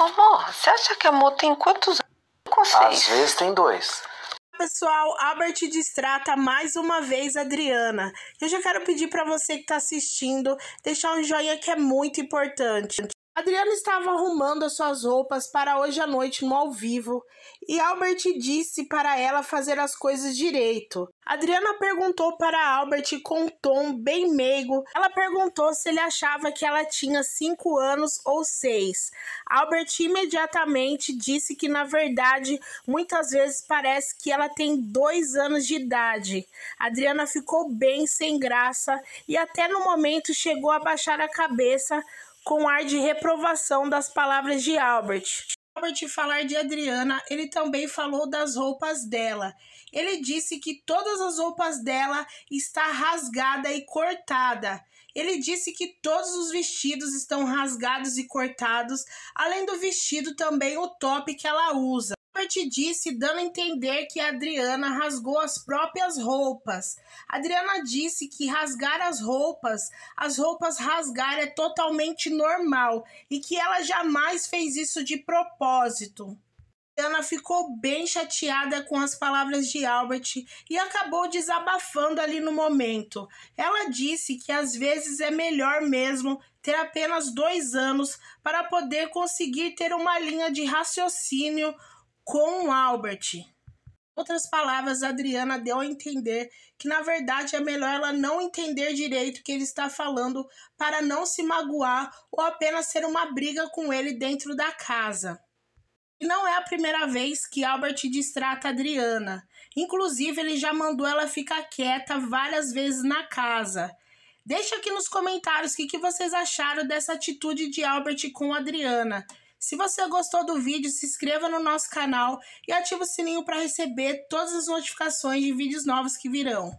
Amor, você acha que amor tem quantos anos? Às vezes tem dois. Pessoal, Albert distrata mais uma vez a Adriana. Eu já quero pedir para você que está assistindo deixar um joinha que é muito importante. Adriana estava arrumando as suas roupas para hoje à noite no ao vivo e Albert disse para ela fazer as coisas direito. Adriana perguntou para Albert com um tom bem meigo. Ela perguntou se ele achava que ela tinha 5 anos ou 6. Albert imediatamente disse que, na verdade, muitas vezes parece que ela tem 2 anos de idade. Adriana ficou bem sem graça e, até no momento, chegou a baixar a cabeça com ar de reprovação das palavras de Albert. Albert falar de Adriana, ele também falou das roupas dela. Ele disse que todas as roupas dela está rasgada e cortada. Ele disse que todos os vestidos estão rasgados e cortados, além do vestido também o top que ela usa. Albert disse, dando a entender que Adriana rasgou as próprias roupas. Adriana disse que rasgar as roupas, as roupas rasgar é totalmente normal e que ela jamais fez isso de propósito. Adriana ficou bem chateada com as palavras de Albert e acabou desabafando ali no momento. Ela disse que às vezes é melhor mesmo ter apenas dois anos para poder conseguir ter uma linha de raciocínio com Albert. Outras palavras, Adriana deu a entender que na verdade é melhor ela não entender direito o que ele está falando para não se magoar ou apenas ser uma briga com ele dentro da casa. E não é a primeira vez que Albert distrata Adriana. Inclusive, ele já mandou ela ficar quieta várias vezes na casa. Deixa aqui nos comentários o que, que vocês acharam dessa atitude de Albert com Adriana. Se você gostou do vídeo, se inscreva no nosso canal e ative o sininho para receber todas as notificações de vídeos novos que virão.